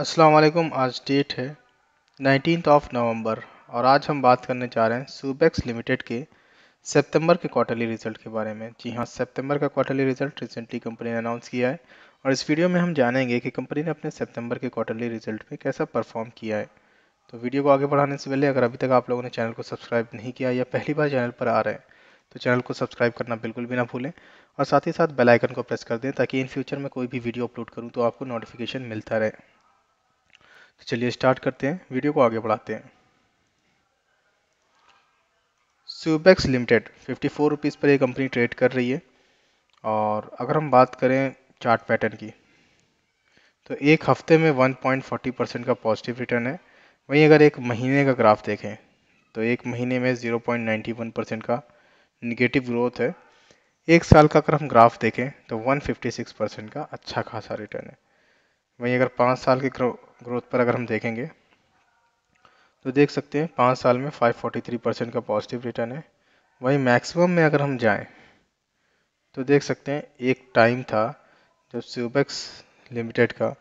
अस्सलाम वालेकुम आज डेट है नाइनटीन ऑफ नवंबर और आज हम बात करने जा रहे हैं सूबेक्स लिमिटेड के सितंबर के क्वार्टरली रिजल्ट के बारे में जी हाँ सितंबर का क्वार्टरली रिजल्ट रिसेंटली कंपनी ने अनाउंस किया है और इस वीडियो में हम जानेंगे कि कंपनी ने अपने सितंबर के क्वार्टरली रिजल्ट में कैसा परफॉर्म किया है तो वीडियो को आगे बढ़ाने से पहले अगर अभी तक आप लोगों ने चैनल को सब्सक्राइब नहीं किया या पहली बार चैनल पर आ रहे हैं तो चैनल को सब्सक्राइब करना बिल्कुल भी ना भूलें और साथ ही साथ बेल आइकन को प्रेस कर दें ताकि इन फ्यूचर में कोई भी वीडियो अपलोड करूं तो आपको नोटिफिकेशन मिलता रहे तो चलिए स्टार्ट करते हैं वीडियो को आगे बढ़ाते हैं Subex limited fifty four rupees पर ये कंपनी ट्रेड कर रही है और अगर हम बात करें चार्ट पैटर्न की तो एक हफ्ते में 1.40 परसेंट का पॉजिटिव रिटर्न है वहीं अगर एक महीने का ग्राफ देखें तो एक महीने में 0.91 परसेंट का निगेटिव ग्रोथ है एक साल का अगर हम ग्राफ देखें तो 156 परसेंट का अच्छा खासा रिटर्न है वहीं अगर पाँच साल के ग्रोथ पर अगर हम देखेंगे तो देख सकते हैं पाँच साल में 543 परसेंट का पॉजिटिव रिटर्न है वहीं मैक्सिमम में अगर हम जाएं तो देख सकते हैं एक टाइम था जब स्यूबेक्स लिमिटेड का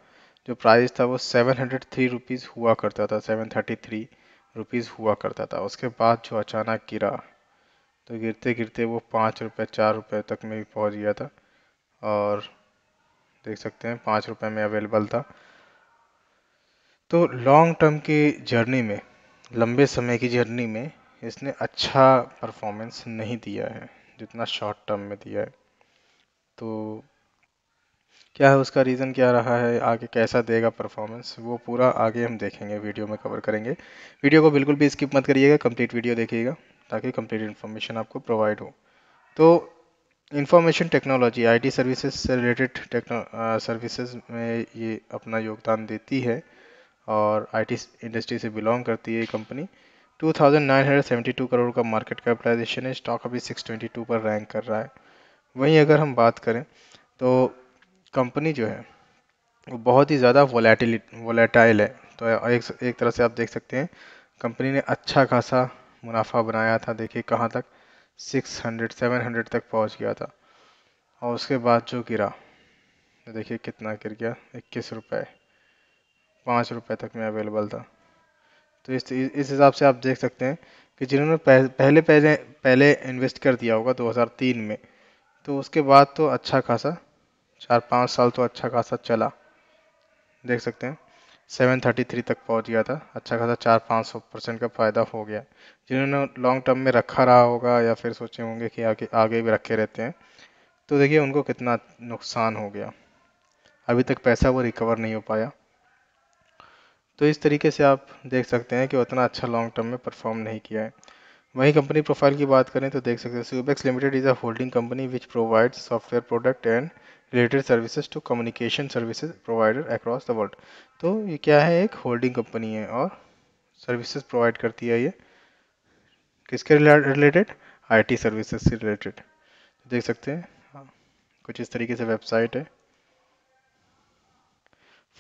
जो प्राइस था वो सेवन हंड्रेड थ्री रुपीज़ हुआ करता था सेवन थर्टी थ्री रुपीज़ हुआ करता था उसके बाद जो अचानक गिरा तो गिरते गिरते वो पाँच रुपये चार रुपये तक में भी पहुँच गया था और देख सकते हैं पाँच रुपये में अवेलेबल था तो लॉन्ग टर्म की जर्नी में लंबे समय की जर्नी में इसने अच्छा परफॉर्मेंस नहीं दिया है जितना शॉर्ट टर्म में दिया है तो क्या है उसका रीज़न क्या रहा है आगे कैसा देगा परफॉर्मेंस वो पूरा आगे हम देखेंगे वीडियो में कवर करेंगे वीडियो को बिल्कुल भी स्किप मत करिएगा कंप्लीट वीडियो देखिएगा ताकि कंप्लीट इन्फॉर्मेशन आपको प्रोवाइड हो तो इन्फॉर्मेशन टेक्नोलॉजी आईटी सर्विसेज से रिलेटेड सर्विसेज में ये अपना योगदान देती है और आईटी इंडस्ट्री से बिलोंग करती है ये कंपनी 2972 करोड़ का मार्केट कैपिटलाइजेशन है स्टॉक अभी 622 पर रैंक कर रहा है वहीं अगर हम बात करें तो कंपनी जो है वो बहुत ही ज़्यादा वोलेटिल वोलेटाइल है तो एक एक तरह से आप देख सकते हैं कंपनी ने अच्छा खासा मुनाफा बनाया था देखिए कहाँ तक 600 700 तक पहुँच गया था और उसके बाद जो गिरा देखिए कितना गिर गया इक्कीस रुपये पाँच रुपये तक में अवेलेबल था तो इस इस हिसाब से आप देख सकते हैं कि जिन्होंने पह, पहले पहले पहले इन्वेस्ट कर दिया होगा 2003 में तो उसके बाद तो अच्छा खासा चार पाँच साल तो अच्छा खासा चला देख सकते हैं 733 तक पहुंच गया था अच्छा खासा चार पाँच सौ परसेंट का फ़ायदा हो गया जिन्होंने लॉन्ग टर्म में रखा रहा होगा या फिर सोचे होंगे कि आगे आगे भी रखे रहते हैं तो देखिए उनको कितना नुकसान हो गया अभी तक पैसा वो रिकवर नहीं हो पाया तो इस तरीके से आप देख सकते हैं कि उतना अच्छा लॉन्ग टर्म में परफॉर्म नहीं किया है वहीं कंपनी प्रोफाइल की बात करें तो देख सकते हैं Subex limited is a holding company which provide software product and related services to communication services provider across the world तो ये क्या है एक होल्डिंग कंपनी है और सर्विसेज प्रोवाइड करती है ये किसके रिलेटेड टी सर्विसेज से रिलेटेड देख सकते हैं हाँ, कुछ इस तरीके से वेबसाइट है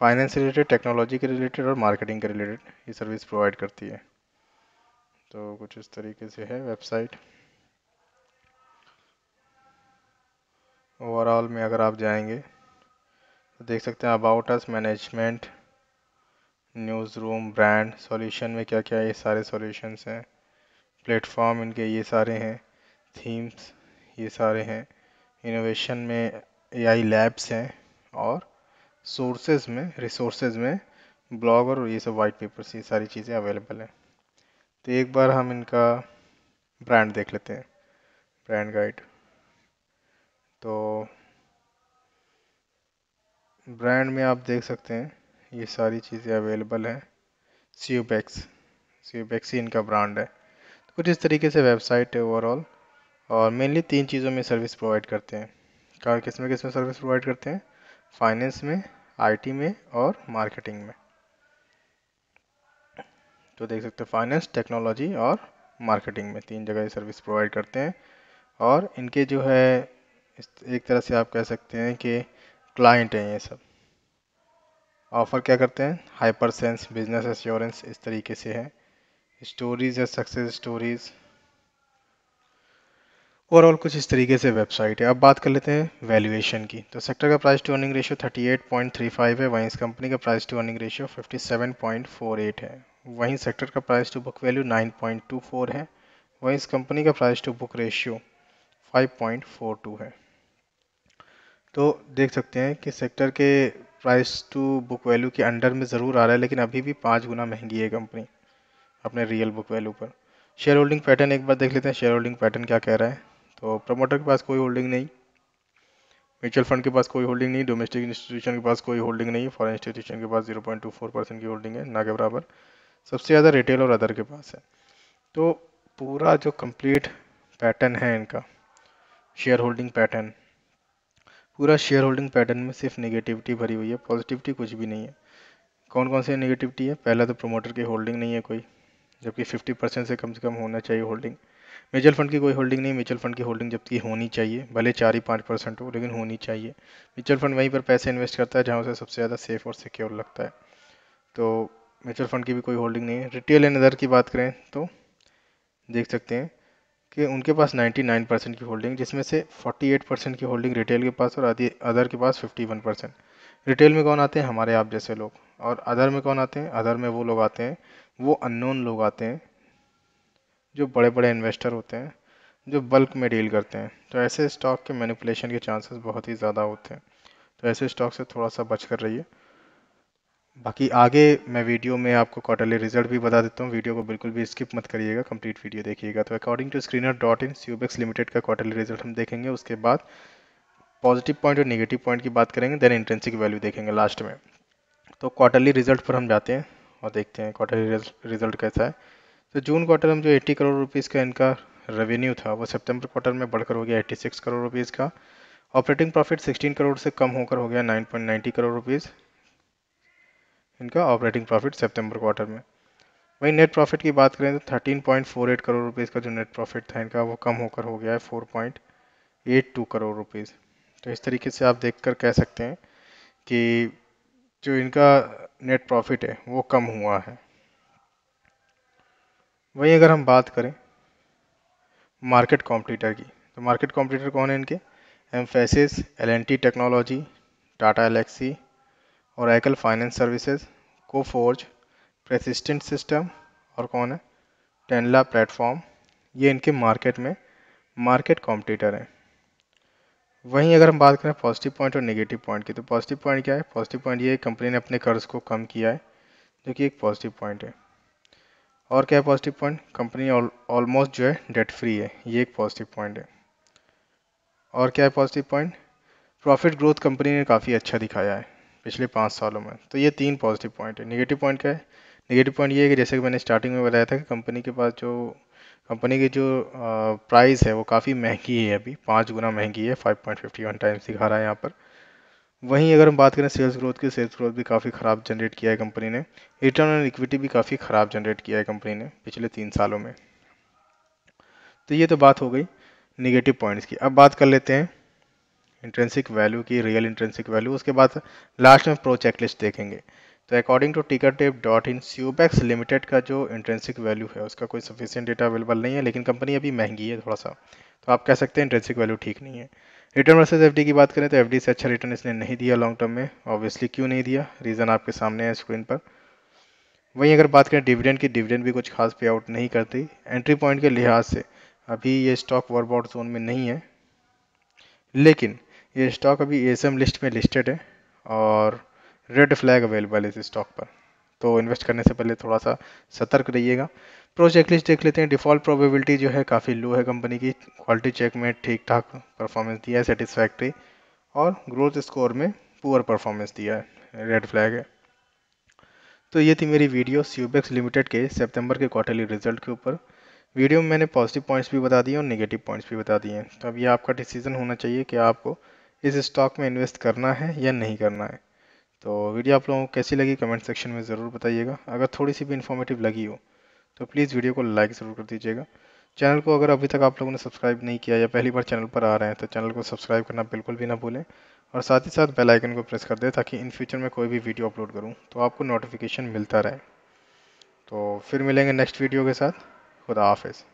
फाइनेंस रिलेटेड टेक्नोलॉजी के रिलेटेड और मार्केटिंग के रिलेटेड ये सर्विस प्रोवाइड करती है तो कुछ इस तरीके से है वेबसाइट ओवरऑल में अगर आप जाएंगे तो देख सकते हैं about us management news room brand solution में क्या क्या ये सारे सॉल्यूशंस हैं प्लेटफॉर्म इनके ये सारे हैं थीम्स ये सारे हैं इनोवेशन में एआई लैब्स हैं और सोर्सेज में रिसोर्सेज में ब्लॉग और ये सब वाइट पेपर्स ये सारी चीज़ें अवेलेबल हैं तो एक बार हम इनका ब्रांड देख लेते हैं ब्रांड गाइड तो ब्रांड में आप देख सकते हैं ये सारी चीज़ें अवेलेबल हैं सीयूबैक्स सीयूबैक्स ही इनका ब्रांड है तो कुछ इस तरीके से वेबसाइट है ओवरऑल और मेनली तीन चीज़ों में सर्विस प्रोवाइड करते हैं कार किस में किस में सर्विस प्रोवाइड करते हैं फाइनेंस में आईटी में और मार्केटिंग में तो देख सकते हैं फाइनेंस टेक्नोलॉजी और मार्केटिंग में तीन जगह सर्विस प्रोवाइड करते हैं और इनके जो है एक तरह से आप कह सकते हैं कि क्लाइंट हैं ये सब ऑफ़र क्या करते हैं हाइपर सेंस बिजनेस एश्योरेंस इस तरीके से है स्टोरीज या सक्सेस स्टोरीज़ ओवरऑल कुछ इस तरीके से वेबसाइट है अब बात कर लेते हैं वैल्यूएशन की तो सेक्टर का प्राइस टू अर्निंग रेशियो 38.35 है वहीं इस कंपनी का प्राइस टू अर्निंग रेशियो 57.48 है वहीं सेक्टर का प्राइस टू बुक वैल्यू 9.24 है वहीं इस कंपनी का प्राइस टू बुक रेशियो 5.42 है तो देख सकते हैं कि सेक्टर के प्राइस टू बुक वैल्यू के अंडर में ज़रूर आ रहा है लेकिन अभी भी पाँच गुना महंगी है कंपनी अपने रियल बुक वैल्यू पर शेयर होल्डिंग पैटर्न एक बार देख लेते हैं शेयर होल्डिंग पैटर्न क्या कह रहा है तो प्रमोटर के पास कोई होल्डिंग नहीं म्यूचुअल फंड के पास कोई होल्डिंग नहीं डोमेस्टिक इंस्टीट्यूशन के पास कोई होल्डिंग नहीं फॉरेन इंस्टीट्यूशन के पास 0.24 परसेंट की होल्डिंग है ना के बराबर सबसे ज़्यादा रिटेल और अदर के पास है तो पूरा जो कंप्लीट पैटर्न है इनका शेयर होल्डिंग पैटर्न पूरा शेयर होल्डिंग पैटर्न में सिर्फ नेगेटिविटी भरी हुई है पॉजिटिविटी कुछ भी नहीं है कौन कौन सी नेगेटिविटी है पहला तो प्रोमोटर की होल्डिंग नहीं है कोई जबकि फिफ्टी परसेंट से कम से कम होना चाहिए होल्डिंग म्यूचुअल फंड की कोई होल्डिंग नहीं म्यूचुअल फंड की होल्डिंग जबकि होनी चाहिए भले चार ही पाँच परसेंट हो लेकिन होनी चाहिए म्यूचुअल फंड वहीं पर पैसे इन्वेस्ट करता है जहाँ उसे सबसे ज़्यादा सेफ और सिक्योर लगता है तो म्यूचुअल फंड की भी कोई होल्डिंग नहीं है रिटेल एंड अदर की बात करें तो देख सकते हैं कि उनके पास नाइन्टी नाइन परसेंट की होल्डिंग जिसमें से एट परसेंट की होल्डिंग रिटेल के पास और आदि अदर के पास फिफ्टी वन परसेंट रिटेल में कौन आते हैं हमारे आप जैसे लोग और अदर में कौन आते हैं अदर में वो लोग आते हैं वो अननोन लोग आते हैं जो बड़े बड़े इन्वेस्टर होते हैं जो बल्क में डील करते हैं तो ऐसे स्टॉक के मैनिपुलेशन के चांसेस बहुत ही ज़्यादा होते हैं तो ऐसे स्टॉक से थोड़ा सा बच कर रहिए बाकी आगे मैं वीडियो में आपको क्वार्टरली रिजल्ट भी बता देता हूँ वीडियो को बिल्कुल भी स्किप मत करिएगा कंप्लीट वीडियो देखिएगा तो according to screener dot in Subex limited का क्वार्टरली रिजल्ट हम देखेंगे उसके बाद पॉजिटिव पॉइंट और निगेटिव पॉइंट की बात करेंगे देन इंट्रेंसिक वैल्यू देखेंगे लास्ट में तो क्वार्टरली रिजल्ट पर हम जाते हैं और देखते हैं क्वार्टरली रिजल्ट कैसा है तो जून क्वार्टर में जो 80 करोड़ रुपीस का इनका रेवेन्यू था वो सितंबर क्वार्टर में बढ़कर हो गया 86 करोड़ रुपीस का ऑपरेटिंग प्रॉफिट 16 करोड़ से कम होकर हो गया 9.90 करोड़ रुपीस इनका ऑपरेटिंग प्रॉफिट सितंबर क्वार्टर में वहीं नेट प्रॉफिट की बात करें तो 13.48 करोड़ रुपीस का जो नेट प्रॉफिट था इनका वो कम होकर हो गया है फोर करोड़ रुपीज़ तो इस तरीके से आप देख कह सकते हैं कि जो इनका नेट प्रॉफिट है वो कम हुआ है वहीं अगर हम बात करें मार्केट कॉम्पिटिटर की तो मार्केट कॉम्पिटिटर कौन है इनके एम्फेसिस टी टेक्नोलॉजी टाटा एलेक्सी और आइकल finance services Coforge Persistent system और कौन है टेनला प्लेटफॉर्म ये इनके मार्केट में मार्केट कॉम्पिटिटर हैं वहीं अगर हम बात करें पॉजिटिव पॉइंट और नेगेटिव पॉइंट की तो पॉजिटिव पॉइंट क्या है पॉजिटिव पॉइंट ये कंपनी ने अपने कर्ज को कम किया है जो कि एक पॉजिटिव पॉइंट है और क्या है पॉजिटिव पॉइंट कंपनी ऑलमोस्ट जो है डेट फ्री है ये एक पॉजिटिव पॉइंट है और क्या है positive point profit growth company ने काफ़ी अच्छा दिखाया है पिछले पाँच सालों में तो ये तीन पॉजिटिव पॉइंट है निगेटिव पॉइंट क्या है निगेटिव पॉइंट ये है कि जैसे कि मैंने स्टार्टिंग में बताया था कि कंपनी के पास जो कंपनी की जो प्राइस है वो काफ़ी महंगी है अभी पाँच गुना महंगी है वन टाइम्स दिखा रहा है यहाँ पर वहीं अगर हम बात करें सेल्स ग्रोथ की सेल्स ग्रोथ भी काफ़ी ख़राब जनरेट किया है कंपनी ने रिटर्न ऑन इक्विटी भी काफ़ी ख़राब जनरेट किया है कंपनी ने पिछले तीन सालों में तो ये तो बात हो गई निगेटिव पॉइंट्स की अब बात कर लेते हैं इंट्रेंसिक वैल्यू की रियल इंट्रेंसिक वैल्यू उसके बाद लास्ट में प्रो चेकलिस्ट देखेंगे तो according to ticker tape dot in Subex limited का जो इंट्रेंसिक वैल्यू है उसका कोई सफिशियंट डेटा अवेलेबल नहीं है लेकिन कंपनी अभी महंगी है थोड़ा सा तो आप कह सकते हैं इंट्रेंसिक वैल्यू ठीक नहीं है रिटर्न वर्सेज एफ की बात करें तो एफ से अच्छा रिटर्न इसने नहीं दिया लॉन्ग टर्म में ऑब्वियसली क्यों नहीं दिया रीज़न आपके सामने है स्क्रीन पर वहीं अगर बात करें डिविडेंड की डिविडेंड भी कुछ खास पे आउट नहीं करती एंट्री पॉइंट के लिहाज से अभी ये स्टॉक वर्कआउट जोन में नहीं है लेकिन ये स्टॉक अभी ए लिस्ट में लिस्टेड है और रेड फ्लैग अवेलेबल है इस स्टॉक पर तो इन्वेस्ट करने से पहले थोड़ा सा सतर्क रहिएगा प्रो चेकलिस्ट देख लेते हैं डिफ़ॉल्ट प्रोबेबिलिटी जो है काफ़ी लो है कंपनी की क्वालिटी चेक में ठीक ठाक परफॉर्मेंस दिया है सेटिस्फैक्ट्री और ग्रोथ स्कोर में पुअर परफॉर्मेंस दिया है रेड फ्लैग है तो ये थी मेरी वीडियो सीबेक्स लिमिटेड के सितंबर के क्वार्टरली रिजल्ट के ऊपर वीडियो में मैंने पॉजिटिव पॉइंट्स भी बता दिए और नेगेटिव पॉइंट्स भी बता दिए हैं तो अब ये आपका डिसीजन होना चाहिए कि आपको इस स्टॉक में इन्वेस्ट करना है या नहीं करना है तो वीडियो आप लोगों को कैसी लगी कमेंट सेक्शन में ज़रूर बताइएगा अगर थोड़ी सी भी इन्फॉर्मेटिव लगी हो तो प्लीज़ वीडियो को लाइक ज़रूर कर दीजिएगा चैनल को अगर अभी तक आप लोगों ने सब्सक्राइब नहीं किया या पहली बार चैनल पर आ रहे हैं तो चैनल को सब्सक्राइब करना बिल्कुल भी ना भूलें और साथ ही साथ बेल आइकन को प्रेस कर दें ताकि इन फ्यूचर में कोई भी वीडियो अपलोड करूँ तो आपको नोटिफिकेशन मिलता रहे तो फिर मिलेंगे नेक्स्ट वीडियो के साथ खुदा हाफिज़